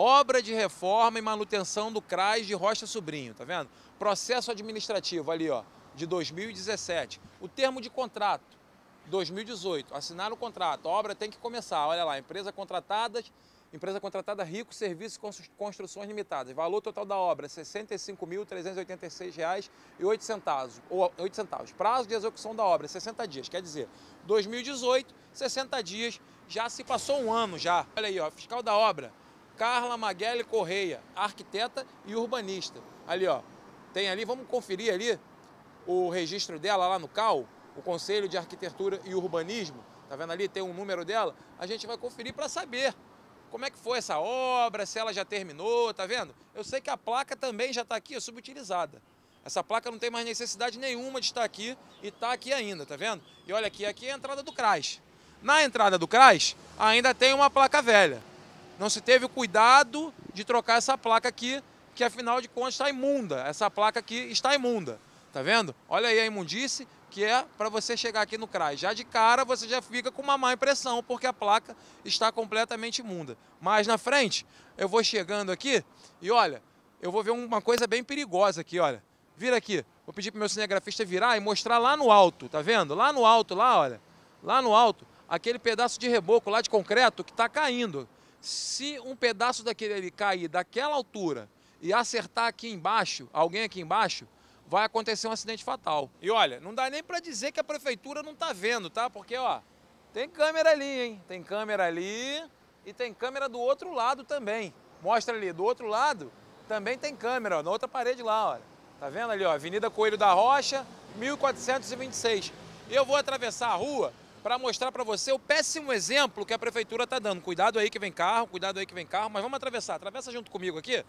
Obra de reforma e manutenção do CRAS de Rocha Sobrinho, tá vendo? Processo administrativo ali, ó, de 2017. O termo de contrato, 2018. Assinar o contrato, a obra tem que começar. Olha lá, empresa contratada, empresa contratada Rico Serviços e Construções Limitadas. Valor total da obra, R$ 65.386,08. Ou 8 centavos. Prazo de execução da obra, 60 dias. Quer dizer, 2018, 60 dias, já se passou um ano já. Olha aí, ó, fiscal da obra Carla Maguele Correia, arquiteta e urbanista. Ali, ó, tem ali, vamos conferir ali o registro dela lá no CAL, o Conselho de Arquitetura e Urbanismo. Tá vendo ali, tem um número dela. A gente vai conferir para saber como é que foi essa obra, se ela já terminou, tá vendo? Eu sei que a placa também já está aqui, subutilizada. Essa placa não tem mais necessidade nenhuma de estar aqui e está aqui ainda, tá vendo? E olha aqui, aqui é a entrada do CRAS. Na entrada do CRAS, ainda tem uma placa velha. Não se teve o cuidado de trocar essa placa aqui, que afinal de contas está imunda. Essa placa aqui está imunda. Tá vendo? Olha aí a imundice, que é para você chegar aqui no CRAI. Já de cara você já fica com uma má impressão, porque a placa está completamente imunda. Mas na frente, eu vou chegando aqui e olha, eu vou ver uma coisa bem perigosa aqui, olha. Vira aqui. Vou pedir para meu cinegrafista virar e mostrar lá no alto, tá vendo? Lá no alto, lá, olha. Lá no alto, aquele pedaço de reboco lá de concreto que está caindo. Se um pedaço daquele ali cair daquela altura e acertar aqui embaixo, alguém aqui embaixo, vai acontecer um acidente fatal. E olha, não dá nem para dizer que a prefeitura não tá vendo, tá? Porque, ó, tem câmera ali, hein? Tem câmera ali e tem câmera do outro lado também. Mostra ali, do outro lado também tem câmera, ó, na outra parede lá, olha. Tá vendo ali, ó, Avenida Coelho da Rocha, 1426. Eu vou atravessar a rua para mostrar para você o péssimo exemplo que a prefeitura está dando. Cuidado aí que vem carro, cuidado aí que vem carro, mas vamos atravessar. Atravessa junto comigo aqui.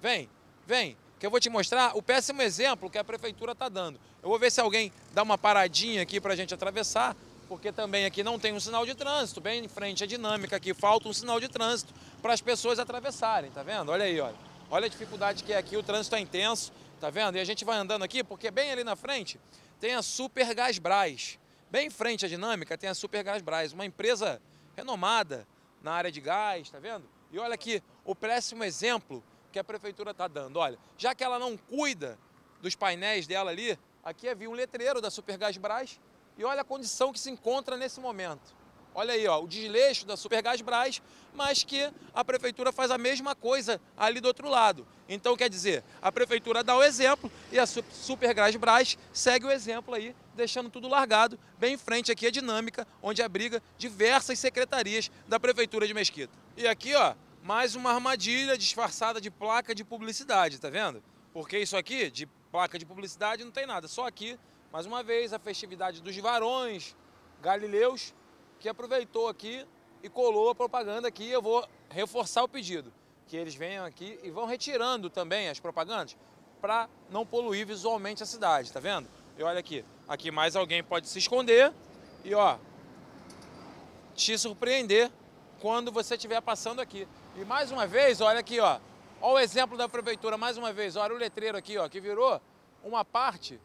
Vem, vem, que eu vou te mostrar o péssimo exemplo que a prefeitura está dando. Eu vou ver se alguém dá uma paradinha aqui para a gente atravessar, porque também aqui não tem um sinal de trânsito, bem em frente à dinâmica aqui, falta um sinal de trânsito para as pessoas atravessarem, tá vendo? Olha aí, olha. Olha a dificuldade que é aqui, o trânsito é intenso, tá vendo? E a gente vai andando aqui porque bem ali na frente tem a Super Gás Brás. Bem em frente à dinâmica tem a Super Gás Brás, uma empresa renomada na área de gás, tá vendo? E olha aqui o péssimo exemplo que a prefeitura está dando. Olha, já que ela não cuida dos painéis dela ali, aqui havia um letreiro da Super Gás Brás e olha a condição que se encontra nesse momento. Olha aí, ó, o desleixo da Supergás Brás, mas que a prefeitura faz a mesma coisa ali do outro lado. Então, quer dizer, a prefeitura dá o exemplo e a Supergás Brás segue o exemplo aí deixando tudo largado, bem em frente aqui a dinâmica, onde abriga diversas secretarias da Prefeitura de Mesquita. E aqui, ó, mais uma armadilha disfarçada de placa de publicidade, tá vendo? Porque isso aqui, de placa de publicidade, não tem nada. Só aqui, mais uma vez, a festividade dos varões galileus, que aproveitou aqui e colou a propaganda aqui. Eu vou reforçar o pedido, que eles venham aqui e vão retirando também as propagandas para não poluir visualmente a cidade, tá vendo? E olha aqui, aqui mais alguém pode se esconder e ó, te surpreender quando você estiver passando aqui. E mais uma vez, olha aqui, ó, olha o exemplo da prefeitura, mais uma vez, olha o letreiro aqui, ó, que virou uma parte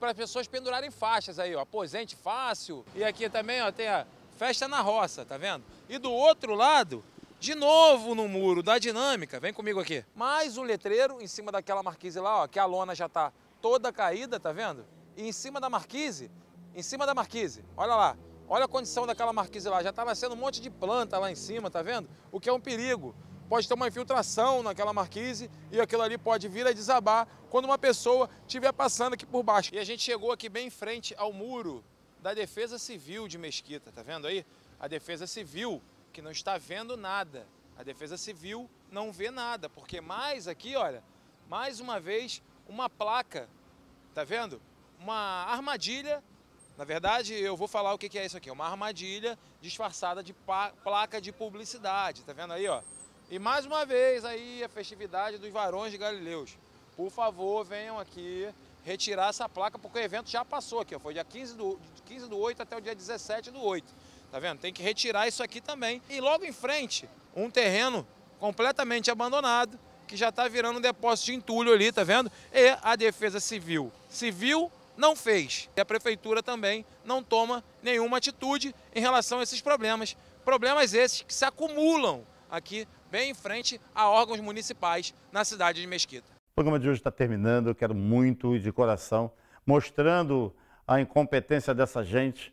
para pessoas pendurarem faixas aí, ó, aposente fácil. E aqui também, ó, tem a festa na roça, tá vendo? E do outro lado, de novo no muro da dinâmica, vem comigo aqui. Mais um letreiro em cima daquela marquise lá, ó, que a lona já tá toda caída, tá vendo? e em cima da marquise, em cima da marquise, olha lá, olha a condição daquela marquise lá, já está nascendo um monte de planta lá em cima, tá vendo? O que é um perigo. Pode ter uma infiltração naquela marquise e aquilo ali pode vir a desabar quando uma pessoa estiver passando aqui por baixo. E a gente chegou aqui bem em frente ao muro da Defesa Civil de Mesquita, tá vendo aí? A Defesa Civil que não está vendo nada. A Defesa Civil não vê nada, porque mais aqui, olha, mais uma vez uma placa, tá vendo? uma armadilha. Na verdade, eu vou falar o que é isso aqui. Uma armadilha disfarçada de placa de publicidade. Tá vendo aí, ó? E mais uma vez aí a festividade dos varões de Galileus. Por favor, venham aqui retirar essa placa, porque o evento já passou aqui. Ó. Foi dia 15 do, 15 do 8 até o dia 17 do 8. Tá vendo? Tem que retirar isso aqui também. E logo em frente, um terreno completamente abandonado, que já está virando um depósito de entulho ali, tá vendo? E a Defesa Civil. Civil não fez. E a prefeitura também não toma nenhuma atitude em relação a esses problemas. Problemas esses que se acumulam aqui, bem em frente a órgãos municipais na cidade de Mesquita. O programa de hoje está terminando. Eu quero muito e de coração mostrando a incompetência dessa gente,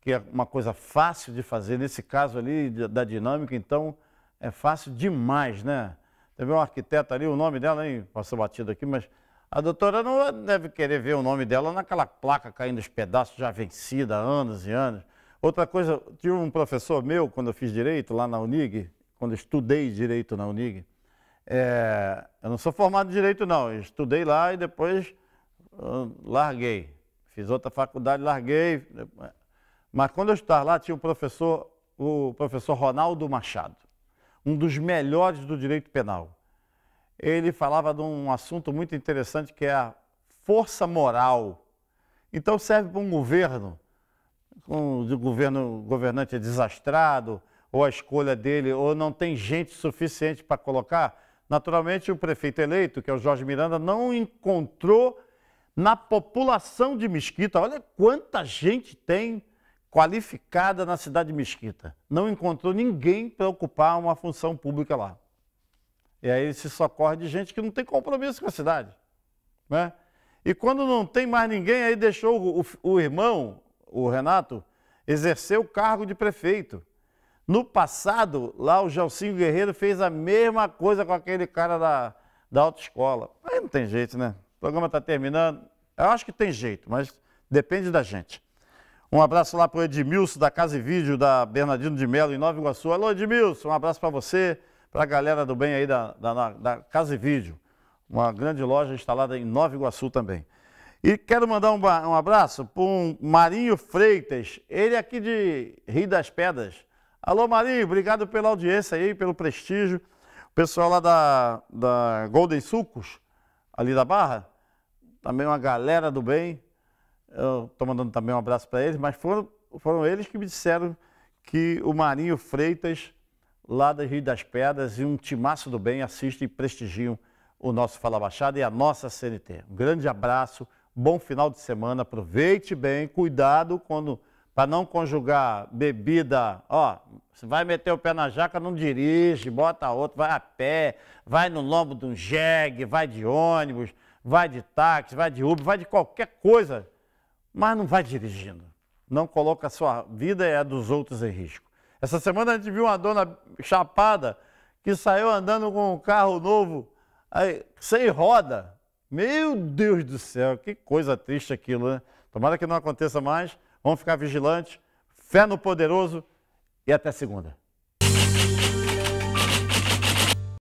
que é uma coisa fácil de fazer. Nesse caso ali da dinâmica, então, é fácil demais, né? Teve um arquiteto ali, o nome dela, hein? Passou batido aqui, mas a doutora não deve querer ver o nome dela naquela placa caindo os pedaços, já vencida há anos e anos. Outra coisa, tinha um professor meu, quando eu fiz direito lá na Unig, quando eu estudei direito na Unig, é, eu não sou formado em direito não, eu estudei lá e depois hum, larguei. Fiz outra faculdade, larguei. Mas quando eu estava lá, tinha o professor, o professor Ronaldo Machado, um dos melhores do direito penal ele falava de um assunto muito interessante que é a força moral. Então serve para um governo, um governo governante é desastrado, ou a escolha dele, ou não tem gente suficiente para colocar. Naturalmente, o prefeito eleito, que é o Jorge Miranda, não encontrou na população de Mesquita, olha quanta gente tem qualificada na cidade de Mesquita. Não encontrou ninguém para ocupar uma função pública lá. E aí se socorre de gente que não tem compromisso com a cidade. Né? E quando não tem mais ninguém, aí deixou o, o irmão, o Renato, exercer o cargo de prefeito. No passado, lá o Gelsinho Guerreiro fez a mesma coisa com aquele cara da, da autoescola. Aí não tem jeito, né? O programa está terminando. Eu acho que tem jeito, mas depende da gente. Um abraço lá para o Edmilson da Casa e Vídeo, da Bernardino de Melo, em Nova Iguaçu. Alô, Edmilson, um abraço para você para a galera do bem aí da, da, da Casa e Vídeo, uma grande loja instalada em Nova Iguaçu também. E quero mandar um, um abraço para um Marinho Freitas, ele é aqui de Rio das Pedras. Alô, Marinho, obrigado pela audiência aí, pelo prestígio. O pessoal lá da, da Golden Sucos, ali da Barra, também uma galera do bem. Eu estou mandando também um abraço para eles, mas foram, foram eles que me disseram que o Marinho Freitas lá da Rio das Pedras e um timaço do bem assiste e prestigiam o nosso Fala Baixada e a nossa CNT. Um grande abraço, bom final de semana, aproveite bem, cuidado quando para não conjugar bebida, ó, você vai meter o pé na jaca, não dirige, bota outro, vai a pé, vai no lombo de um jegue, vai de ônibus, vai de táxi, vai de Uber, vai de qualquer coisa, mas não vai dirigindo. Não coloca a sua vida e é a dos outros em risco. Essa semana a gente viu uma dona chapada que saiu andando com um carro novo aí, sem roda. Meu Deus do céu, que coisa triste aquilo, né? Tomara que não aconteça mais. Vamos ficar vigilantes. Fé no poderoso e até segunda.